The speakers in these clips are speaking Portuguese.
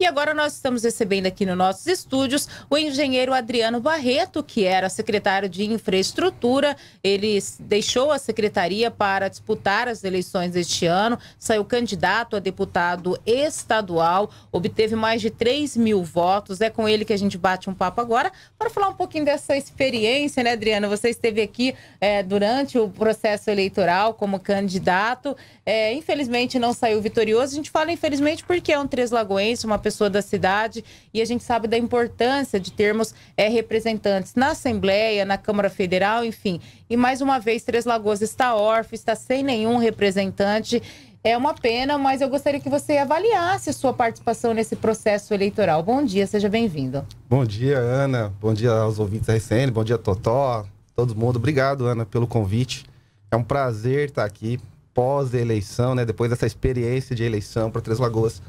E agora nós estamos recebendo aqui nos nossos estúdios o engenheiro Adriano Barreto, que era secretário de Infraestrutura. Ele deixou a secretaria para disputar as eleições deste ano, saiu candidato a deputado estadual, obteve mais de 3 mil votos. É com ele que a gente bate um papo agora para falar um pouquinho dessa experiência, né, Adriano? Você esteve aqui é, durante o processo eleitoral como candidato. É, infelizmente não saiu vitorioso. A gente fala infelizmente porque é um Três Lagoense, uma pessoa da cidade e a gente sabe da importância de termos é, representantes na Assembleia, na Câmara Federal, enfim. E mais uma vez, Três Lagoas está órfã, está sem nenhum representante. É uma pena, mas eu gostaria que você avaliasse a sua participação nesse processo eleitoral. Bom dia, seja bem-vindo. Bom dia, Ana. Bom dia aos ouvintes da RCN. Bom dia, Totó. Todo mundo. Obrigado, Ana, pelo convite. É um prazer estar aqui pós-eleição, né? Depois dessa experiência de eleição para Três Lagoas.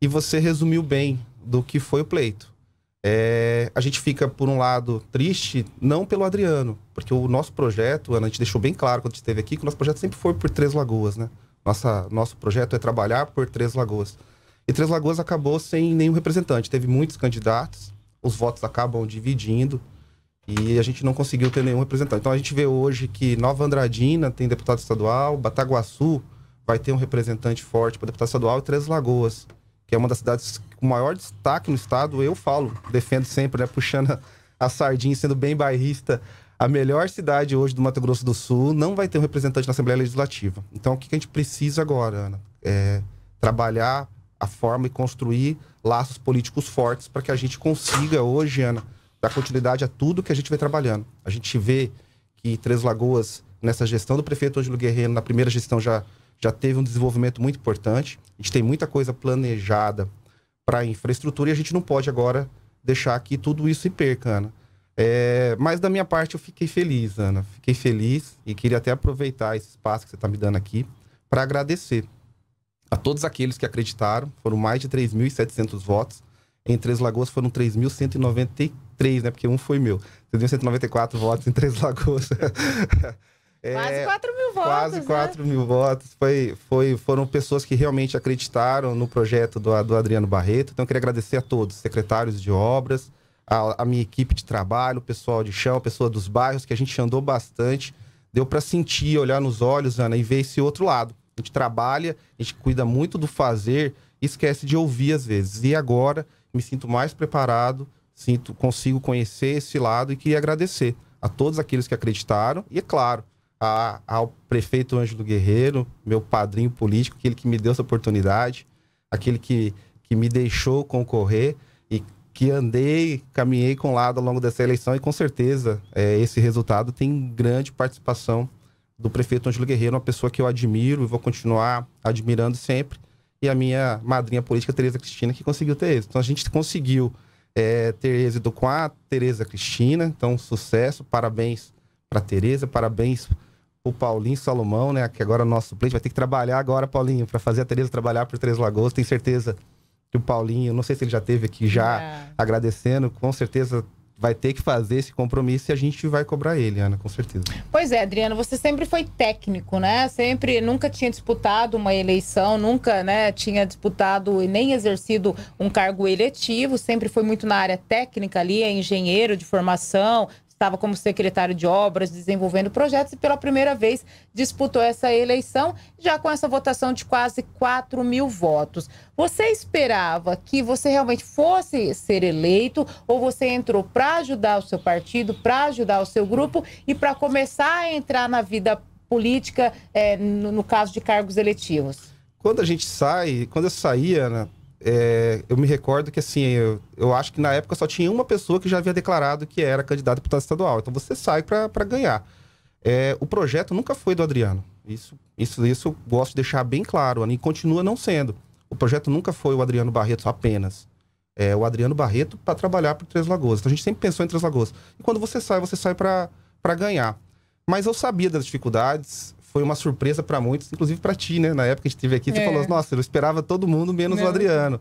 E você resumiu bem do que foi o pleito. É, a gente fica, por um lado, triste, não pelo Adriano, porque o nosso projeto, Ana, a gente deixou bem claro quando a gente esteve aqui, que o nosso projeto sempre foi por Três Lagoas, né? Nossa, nosso projeto é trabalhar por Três Lagoas. E Três Lagoas acabou sem nenhum representante. Teve muitos candidatos, os votos acabam dividindo e a gente não conseguiu ter nenhum representante. Então a gente vê hoje que Nova Andradina tem deputado estadual, Bataguaçu vai ter um representante forte para deputado estadual e Três Lagoas que é uma das cidades com maior destaque no estado, eu falo, defendo sempre, né, puxando a sardinha, sendo bem bairrista, a melhor cidade hoje do Mato Grosso do Sul não vai ter um representante na Assembleia Legislativa. Então, o que a gente precisa agora, Ana? É trabalhar a forma e construir laços políticos fortes para que a gente consiga hoje, Ana, dar continuidade a tudo que a gente vem trabalhando. A gente vê que Três Lagoas, nessa gestão do prefeito Ângelo Guerreiro, na primeira gestão já já teve um desenvolvimento muito importante. A gente tem muita coisa planejada para infraestrutura e a gente não pode agora deixar que tudo isso se perca, Ana. É, mas da minha parte eu fiquei feliz, Ana. Fiquei feliz e queria até aproveitar esse espaço que você está me dando aqui para agradecer a todos aqueles que acreditaram. Foram mais de 3.700 votos. Em Três Lagoas foram 3.193, né? Porque um foi meu. 3.194 votos em Três Lagoas. É, quase 4 mil votos. Quase 4 né? mil votos. Foi, foi, foram pessoas que realmente acreditaram no projeto do, do Adriano Barreto. Então, eu queria agradecer a todos, secretários de obras, a, a minha equipe de trabalho, o pessoal de chão, pessoa dos bairros, que a gente andou bastante. Deu para sentir, olhar nos olhos, Ana, e ver esse outro lado. A gente trabalha, a gente cuida muito do fazer esquece de ouvir às vezes. E agora me sinto mais preparado, sinto consigo conhecer esse lado e queria agradecer a todos aqueles que acreditaram e, é claro, a, ao prefeito Ângelo Guerreiro, meu padrinho político, aquele que me deu essa oportunidade, aquele que, que me deixou concorrer e que andei, caminhei com lado ao longo dessa eleição e com certeza é, esse resultado tem grande participação do prefeito Ângelo Guerreiro, uma pessoa que eu admiro e vou continuar admirando sempre, e a minha madrinha política, Tereza Cristina, que conseguiu ter êxito. Então a gente conseguiu é, ter êxito com a Tereza Cristina, então sucesso, parabéns para Tereza, parabéns o Paulinho Salomão, né? Que agora é o nosso suplente vai ter que trabalhar agora, Paulinho, para fazer a Tereza trabalhar por Três Lagoas. Tenho certeza que o Paulinho, não sei se ele já teve aqui já é. agradecendo, com certeza vai ter que fazer esse compromisso e a gente vai cobrar ele, Ana, com certeza. Pois é, Adriano, você sempre foi técnico, né? Sempre, nunca tinha disputado uma eleição, nunca, né, tinha disputado e nem exercido um cargo eletivo, sempre foi muito na área técnica ali, é engenheiro de formação, estava como secretário de obras, desenvolvendo projetos e pela primeira vez disputou essa eleição, já com essa votação de quase 4 mil votos. Você esperava que você realmente fosse ser eleito ou você entrou para ajudar o seu partido, para ajudar o seu grupo e para começar a entrar na vida política, é, no, no caso de cargos eletivos? Quando a gente sai, quando eu saía, Ana, né, é, eu me recordo que assim, eu, eu, acho que na época só tinha uma pessoa que já havia declarado que era candidato a deputado estadual. Então você sai para ganhar. É, o projeto nunca foi do Adriano. Isso, isso, isso eu gosto de deixar bem claro, e continua não sendo. O projeto nunca foi o Adriano Barreto apenas. É, o Adriano Barreto para trabalhar para Três Lagoas. Então a gente sempre pensou em Três Lagoas. E quando você sai, você sai para ganhar. Mas eu sabia das dificuldades, foi uma surpresa para muitos, inclusive para ti, né? Na época que a gente esteve aqui, você é. falou, nossa, eu esperava todo mundo menos o Adriano.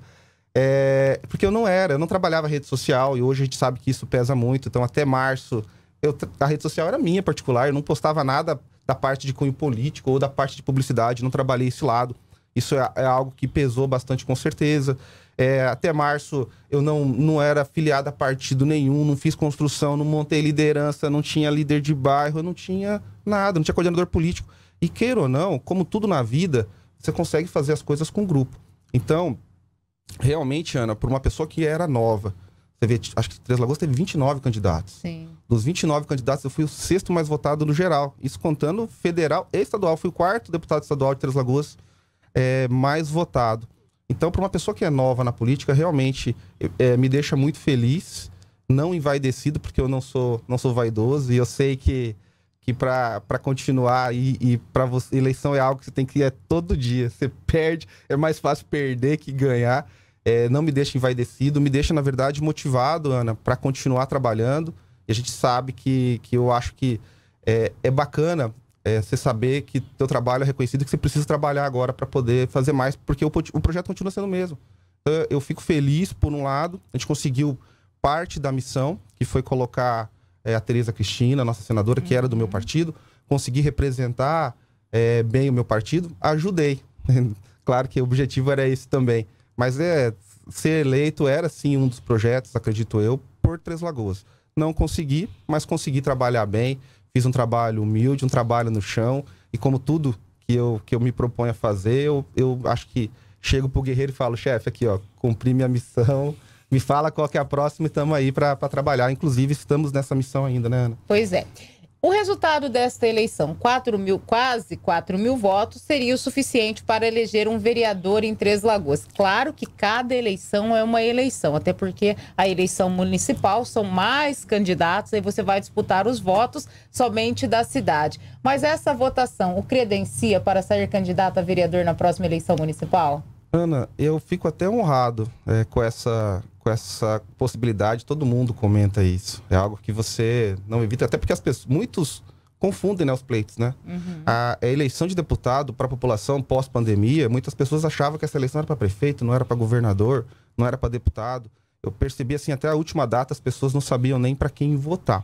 É, porque eu não era, eu não trabalhava rede social e hoje a gente sabe que isso pesa muito. Então, até março, eu, a rede social era minha particular, eu não postava nada da parte de cunho político ou da parte de publicidade, não trabalhei esse lado. Isso é, é algo que pesou bastante, com certeza. É, até março eu não, não era afiliado a partido nenhum, não fiz construção, não montei liderança, não tinha líder de bairro, não tinha nada, não tinha coordenador político. E queira ou não, como tudo na vida, você consegue fazer as coisas com grupo. Então, realmente, Ana, por uma pessoa que era nova, você vê, acho que Três Lagoas teve 29 candidatos. Sim. Dos 29 candidatos, eu fui o sexto mais votado no geral. Isso contando federal e estadual. fui o quarto deputado estadual de Três Lagoas é, mais votado. Então, para uma pessoa que é nova na política, realmente é, é, me deixa muito feliz, não envaidecido, porque eu não sou, não sou vaidoso e eu sei que que para continuar e, e para você eleição é algo que você tem que ir é todo dia. Você perde, é mais fácil perder que ganhar. É, não me deixa envaidecido, me deixa na verdade motivado, Ana, para continuar trabalhando. E a gente sabe que, que eu acho que é, é bacana é, você saber que teu trabalho é reconhecido, que você precisa trabalhar agora para poder fazer mais, porque o, o projeto continua sendo o mesmo. Então, eu fico feliz por um lado, a gente conseguiu parte da missão que foi colocar é, a Tereza Cristina, nossa senadora, que era do meu partido, consegui representar é, bem o meu partido, ajudei. claro que o objetivo era esse também. Mas é, ser eleito era sim um dos projetos, acredito eu, por Três Lagoas. Não consegui, mas consegui trabalhar bem, fiz um trabalho humilde, um trabalho no chão, e como tudo que eu, que eu me proponho a fazer, eu, eu acho que chego pro guerreiro e falo, chefe, aqui ó, cumpri minha missão, me fala qual que é a próxima e estamos aí para trabalhar. Inclusive, estamos nessa missão ainda, né, Ana? Pois é. O resultado desta eleição, 4 mil, quase 4 mil votos, seria o suficiente para eleger um vereador em Três Lagoas. Claro que cada eleição é uma eleição, até porque a eleição municipal são mais candidatos e você vai disputar os votos somente da cidade. Mas essa votação o credencia para sair candidato a vereador na próxima eleição municipal? Ana, eu fico até honrado é, com essa com essa possibilidade, todo mundo comenta isso. É algo que você não evita, até porque as pessoas, muitos confundem né, os pleitos, né? Uhum. A, eleição de deputado para a população pós-pandemia, muitas pessoas achavam que essa eleição era para prefeito, não era para governador, não era para deputado. Eu percebi assim, até a última data as pessoas não sabiam nem para quem votar.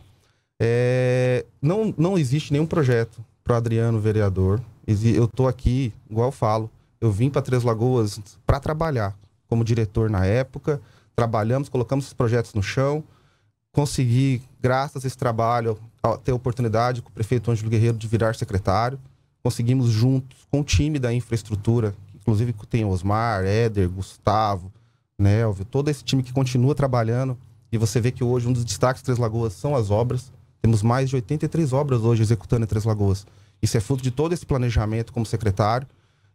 É, não, não existe nenhum projeto para Adriano vereador. Eu estou aqui, igual eu falo, eu vim para Três Lagoas para trabalhar como diretor na época trabalhamos, colocamos os projetos no chão, consegui, graças a esse trabalho, ter a oportunidade com o prefeito Ângelo Guerreiro de virar secretário. Conseguimos juntos, com o time da infraestrutura, inclusive tem Osmar, Éder, Gustavo, Nelvio, né, todo esse time que continua trabalhando. E você vê que hoje um dos destaques de Três Lagoas são as obras. Temos mais de 83 obras hoje executando em Três Lagoas. Isso é fruto de todo esse planejamento como secretário.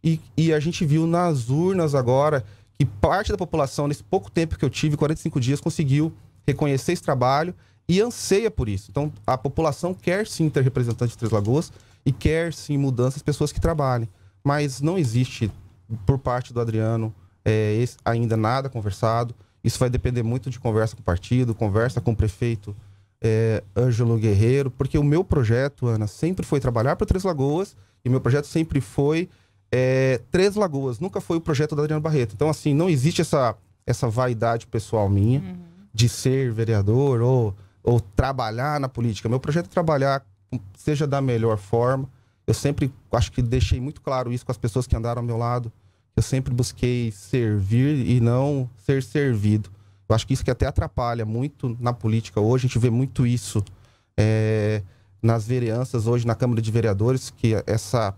E, e a gente viu nas urnas agora que parte da população, nesse pouco tempo que eu tive, 45 dias, conseguiu reconhecer esse trabalho e anseia por isso. Então, a população quer sim ter representantes de Três Lagoas e quer sim mudanças, pessoas que trabalhem. Mas não existe, por parte do Adriano, é, esse, ainda nada conversado. Isso vai depender muito de conversa com o partido, conversa com o prefeito é, Ângelo Guerreiro, porque o meu projeto, Ana, sempre foi trabalhar para Três Lagoas e meu projeto sempre foi é, Três Lagoas nunca foi o projeto da Adriano Barreto. Então, assim, não existe essa, essa vaidade pessoal minha uhum. de ser vereador ou, ou trabalhar na política. Meu projeto é trabalhar, seja da melhor forma. Eu sempre acho que deixei muito claro isso com as pessoas que andaram ao meu lado. Eu sempre busquei servir e não ser servido. Eu acho que isso que até atrapalha muito na política hoje. A gente vê muito isso é, nas vereanças hoje, na Câmara de Vereadores, que essa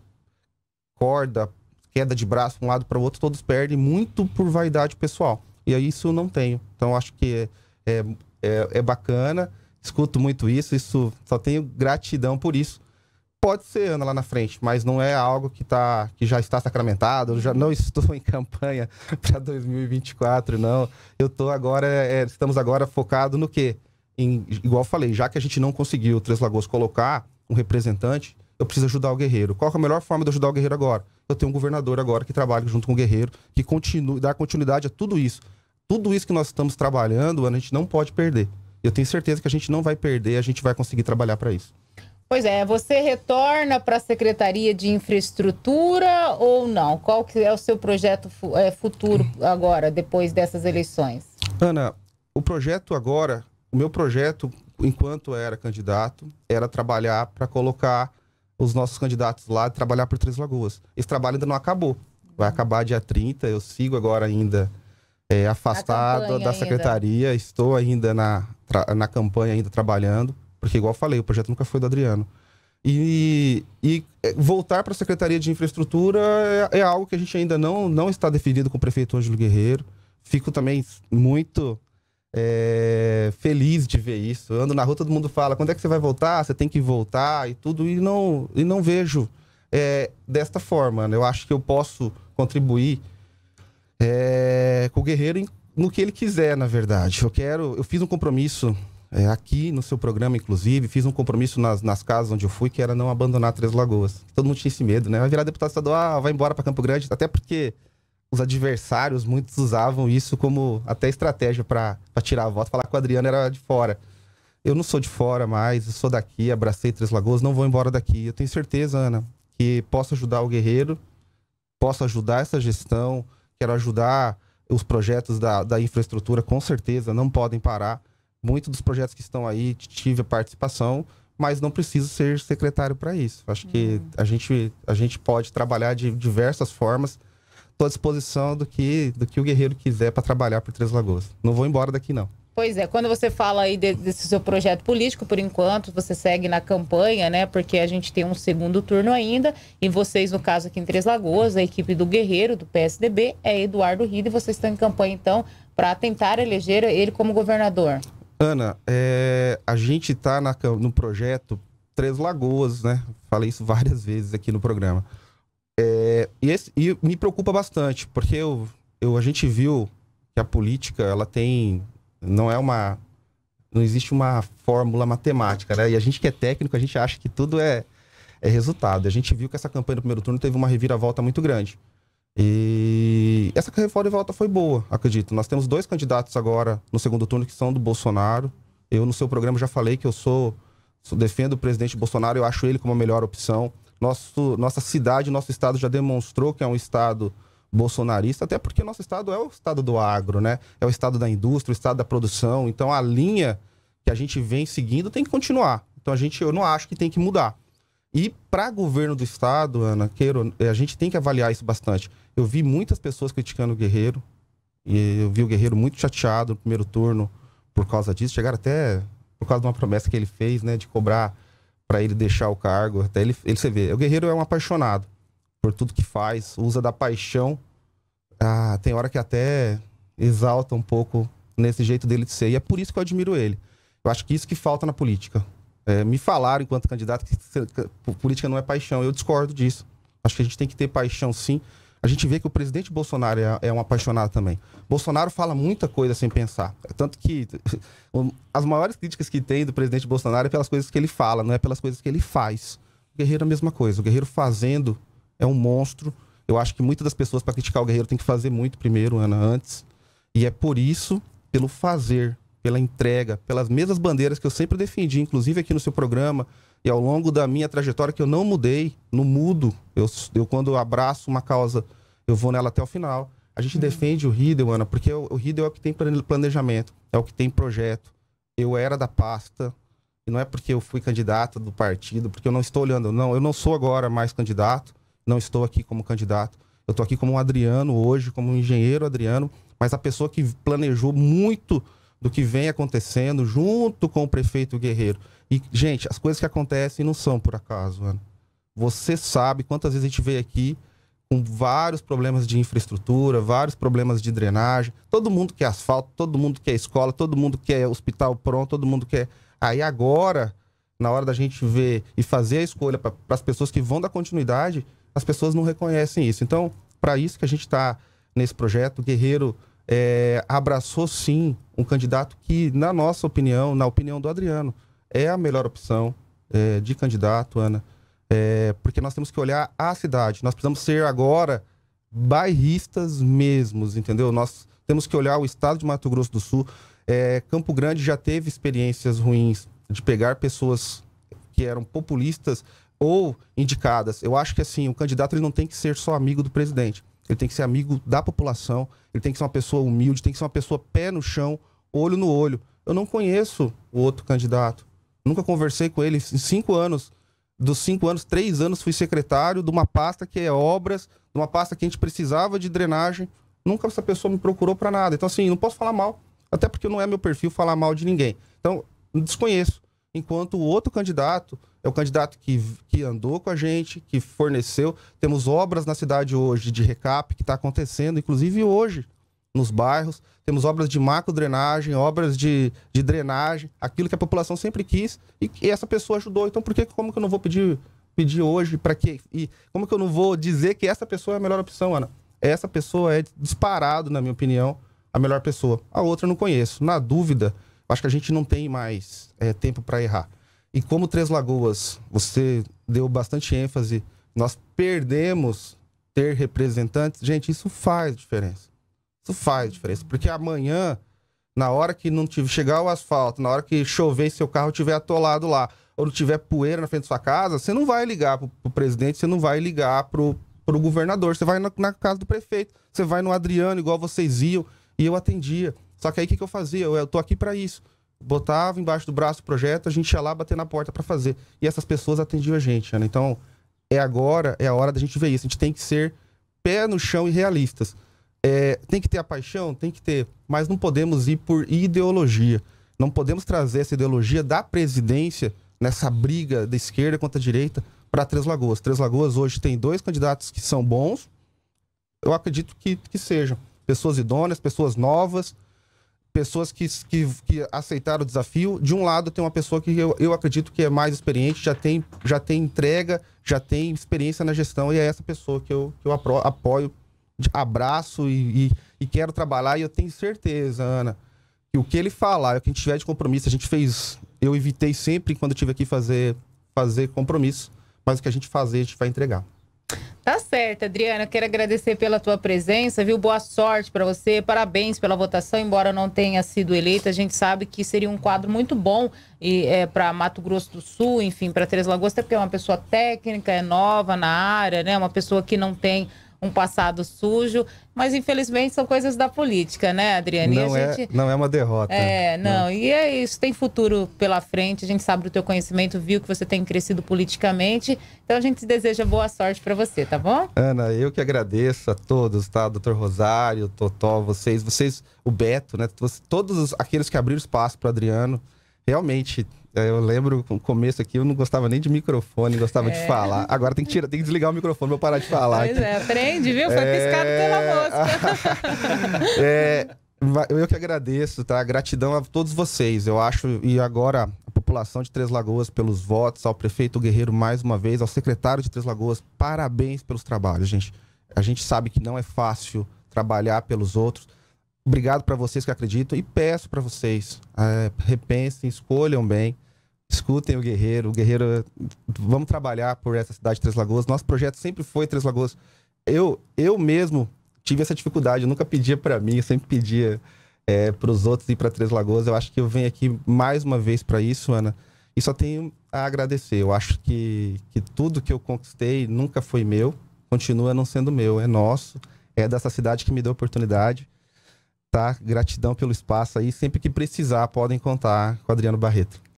corda, queda de braço um lado para o outro, todos perdem muito por vaidade pessoal. E aí isso eu não tenho. Então acho que é, é, é, é bacana, escuto muito isso, isso só tenho gratidão por isso. Pode ser Ana lá na frente, mas não é algo que, tá, que já está sacramentado. Eu já não estou em campanha para 2024, não. Eu estou agora, é, estamos agora focado no quê? Em, igual falei, já que a gente não conseguiu Três Lagoas colocar um representante, eu preciso ajudar o guerreiro. Qual é a melhor forma de ajudar o guerreiro agora? Eu tenho um governador agora que trabalha junto com o guerreiro, que continue, dá continuidade a tudo isso. Tudo isso que nós estamos trabalhando, a gente não pode perder. Eu tenho certeza que a gente não vai perder, a gente vai conseguir trabalhar para isso. Pois é, você retorna para a Secretaria de Infraestrutura ou não? Qual que é o seu projeto é, futuro agora, depois dessas eleições? Ana, o projeto agora, o meu projeto, enquanto era candidato, era trabalhar para colocar os nossos candidatos lá trabalhar por Três Lagoas. Esse trabalho ainda não acabou. Vai uhum. acabar dia 30, eu sigo agora ainda é, afastado da secretaria, ainda. estou ainda na, na campanha ainda trabalhando, porque igual eu falei, o projeto nunca foi do Adriano. E, e é, voltar para a Secretaria de Infraestrutura é, é, algo que a gente ainda não, não está definido com o prefeito Ângelo Guerreiro. Fico também muito é, feliz de ver isso. Eu ando na rua, todo mundo fala, quando é que você vai voltar? Você tem que voltar e tudo, e não, e não vejo é, desta forma. Né? Eu acho que eu posso contribuir é, com o Guerreiro em, no que ele quiser, na verdade. Eu quero, eu fiz um compromisso é, aqui no seu programa, inclusive, fiz um compromisso nas, nas casas onde eu fui, que era não abandonar Três Lagoas. Todo mundo tinha esse medo, né? Vai virar deputado estadual, vai embora para Campo Grande, até porque os adversários, muitos usavam isso como até estratégia para tirar a voto, falar que o Adriano era de fora. Eu não sou de fora mais, eu sou daqui, abracei Três Lagoas, não vou embora daqui. Eu tenho certeza, Ana, que posso ajudar o Guerreiro, posso ajudar essa gestão, quero ajudar os projetos da, da infraestrutura, com certeza, não podem parar. Muitos dos projetos que estão aí, tive a participação, mas não preciso ser secretário para isso. Acho que hum. a gente, a gente pode trabalhar de diversas formas estou à disposição do que, do que o guerreiro quiser para trabalhar por Três Lagoas. Não vou embora daqui, não. Pois é, quando você fala aí de, desse seu projeto político, por enquanto, você segue na campanha, né? Porque a gente tem um segundo turno ainda, e vocês, no caso aqui em Três Lagoas, a equipe do Guerreiro, do PSDB, é Eduardo Rida, e vocês estão em campanha, então, para tentar eleger ele como governador. Ana, é, a gente está no projeto Três Lagoas, né? Falei isso várias vezes aqui no programa. E, esse, e me preocupa bastante, porque eu, eu, a gente viu que a política, ela tem. Não é uma. Não existe uma fórmula matemática, né? E a gente que é técnico, a gente acha que tudo é, é resultado. A gente viu que essa campanha do primeiro turno teve uma reviravolta muito grande. E essa reviravolta foi boa, acredito. Nós temos dois candidatos agora no segundo turno que são do Bolsonaro. Eu, no seu programa, já falei que eu sou, sou defendo o presidente Bolsonaro, eu acho ele como a melhor opção. Nosso, nossa cidade, nosso estado já demonstrou que é um estado bolsonarista, até porque nosso estado é o estado do agro, né? É o estado da indústria, o estado da produção. Então a linha que a gente vem seguindo tem que continuar. Então a gente, eu não acho que tem que mudar. E para governo do estado, Ana Queiro, eh, a gente tem que avaliar isso bastante. Eu vi muitas pessoas criticando o Guerreiro e eu vi o Guerreiro muito chateado no primeiro turno por causa disso. Chegaram até por causa de uma promessa que ele fez, né, de cobrar para ele deixar o cargo. Até ele, ele você vê, o Guerreiro é um apaixonado por tudo que faz, usa da paixão. Ah, tem hora que até exalta um pouco nesse jeito dele de ser. E é por isso que eu admiro ele. Eu acho que isso que falta na política. É, me falaram, enquanto candidato, que política não é paixão. Eu discordo disso. Acho que a gente tem que ter paixão, sim a gente vê que o presidente Bolsonaro é, é, um apaixonado também. Bolsonaro fala muita coisa sem pensar. É tanto que as maiores críticas que tem do presidente Bolsonaro é pelas coisas que ele fala, não é pelas coisas que ele faz. O guerreiro é a mesma coisa. O guerreiro fazendo é um monstro. Eu acho que muitas das pessoas, para criticar o guerreiro, tem que fazer muito primeiro, Ana, antes. E é por isso, pelo fazer, pela entrega, pelas mesmas bandeiras que eu sempre defendi, inclusive aqui no seu programa, e ao longo da minha trajetória, que eu não mudei, não mudo. Eu, eu quando abraço uma causa, eu vou nela até o final. A gente uhum. defende o Riddle, Ana, porque o, Riddle é o que tem planejamento, é o que tem projeto. Eu era da pasta, e não é porque eu fui candidato do partido, porque eu não estou olhando. Não, eu não sou agora mais candidato, não estou aqui como candidato. Eu estou aqui como um Adriano hoje, como um engenheiro Adriano, mas a pessoa que planejou muito do que vem acontecendo junto com o prefeito Guerreiro. E, gente, as coisas que acontecem não são por acaso, mano né? Você sabe quantas vezes a gente veio aqui com vários problemas de infraestrutura, vários problemas de drenagem. Todo mundo quer asfalto, todo mundo quer escola, todo mundo quer hospital pronto, todo mundo quer. Aí agora, na hora da gente ver e fazer a escolha para as pessoas que vão dar continuidade, as pessoas não reconhecem isso. Então, para isso que a gente está nesse projeto, Guerreiro é, abraçou sim um candidato que, na nossa opinião, na opinião do Adriano, é a melhor opção é, de candidato, Ana. É, porque nós temos que olhar a cidade. Nós precisamos ser agora bairristas mesmos, entendeu? Nós temos que olhar o estado de Mato Grosso do Sul. É, Campo Grande já teve experiências ruins de pegar pessoas que eram populistas ou indicadas. Eu acho que assim, o candidato ele não tem que ser só amigo do presidente ele tem que ser amigo da população, ele tem que ser uma pessoa humilde, tem que ser uma pessoa pé no chão, olho no olho. Eu não conheço o outro candidato, nunca conversei com ele em cinco anos. Dos cinco anos, três anos fui secretário de uma pasta que é obras, de uma pasta que a gente precisava de drenagem. Nunca essa pessoa me procurou para nada. Então, assim, não posso falar mal, até porque não é meu perfil falar mal de ninguém. Então, desconheço enquanto o outro candidato é o candidato que, que andou com a gente, que forneceu. Temos obras na cidade hoje de recap que está acontecendo, inclusive hoje, nos bairros. Temos obras de macro-drenagem, obras de, de drenagem, aquilo que a população sempre quis e, e essa pessoa ajudou. Então, por que, como que eu não vou pedir, pedir hoje para que... E como que eu não vou dizer que essa pessoa é a melhor opção, Ana? Essa pessoa é disparado, na minha opinião, a melhor pessoa. A outra eu não conheço. Na dúvida Acho que a gente não tem mais é, tempo para errar. E como Três Lagoas, você deu bastante ênfase, nós perdemos ter representantes. Gente, isso faz diferença. Isso faz diferença. Porque amanhã, na hora que não tiver, chegar o asfalto, na hora que chover e seu carro tiver atolado lá, ou não tiver poeira na frente da sua casa, você não vai ligar pro, pro presidente, você não vai ligar pro, pro governador, você vai na, na casa do prefeito, você vai no Adriano, igual vocês iam, e eu atendia. Só que aí o que, que eu fazia? Eu, eu tô aqui para isso. Botava embaixo do braço o projeto, a gente ia lá bater na porta para fazer. E essas pessoas atendiam a gente, né? Então, é agora, é a hora da gente ver isso. A gente tem que ser pé no chão e realistas. É, tem que ter a paixão? Tem que ter. Mas não podemos ir por ideologia. Não podemos trazer essa ideologia da presidência nessa briga da esquerda contra a direita para Três Lagoas. Três Lagoas hoje tem dois candidatos que são bons. Eu acredito que, que sejam pessoas idôneas, pessoas novas, pessoas que, que, que, aceitaram o desafio. De um lado, tem uma pessoa que eu, eu acredito que é mais experiente, já tem, já tem entrega, já tem experiência na gestão, e é essa pessoa que eu, que eu apoio, abraço e, e, e quero trabalhar. E eu tenho certeza, Ana, que o que ele falar, o que a gente tiver de compromisso, a gente fez. Eu evitei sempre, quando tive estive aqui, fazer, fazer compromisso, mas o que a gente fazer, a gente vai entregar certa, Adriana. Quero agradecer pela tua presença, viu? Boa sorte para você. Parabéns pela votação, embora não tenha sido eleita. A gente sabe que seria um quadro muito bom e é, para Mato Grosso do Sul, enfim, para Três Lagoas, até porque é uma pessoa técnica, é nova na área, né? Uma pessoa que não tem um passado sujo, mas infelizmente são coisas da política, né, Adriane? Não, é, gente... é, não é uma derrota. É, não, não, e é isso, tem futuro pela frente, a gente sabe do teu conhecimento, viu que você tem crescido politicamente, então a gente deseja boa sorte para você, tá bom? Ana, eu que agradeço a todos, tá? Doutor Rosário, Totó, vocês, vocês, o Beto, né? Todos aqueles que abriram espaço para Adriano, realmente é, eu lembro no começo aqui, eu não gostava nem de microfone, gostava é. de falar. Agora tem que, tirar, tem que desligar o microfone pra eu parar de falar. Pois é, aprende, viu? Foi é... piscado pela mosca. é, eu que agradeço, tá? Gratidão a todos vocês. Eu acho, e agora a população de Três Lagoas pelos votos, ao prefeito Guerreiro mais uma vez, ao secretário de Três Lagoas, parabéns pelos trabalhos, gente. A gente sabe que não é fácil trabalhar pelos outros Obrigado para vocês que acreditam e peço para vocês, é, repensem, escolham bem, escutem o Guerreiro. O Guerreiro, vamos trabalhar por essa cidade de Três Lagoas. Nosso projeto sempre foi Três Lagoas. Eu, eu mesmo tive essa dificuldade, eu nunca pedia para mim, eu sempre pedia é, para os outros ir para Três Lagoas. Eu acho que eu venho aqui mais uma vez para isso, Ana, e só tenho a agradecer. Eu acho que, que tudo que eu conquistei nunca foi meu, continua não sendo meu, é nosso, é dessa cidade que me deu a oportunidade tá? Gratidão pelo espaço aí. Sempre que precisar, podem contar com Adriano Barreto.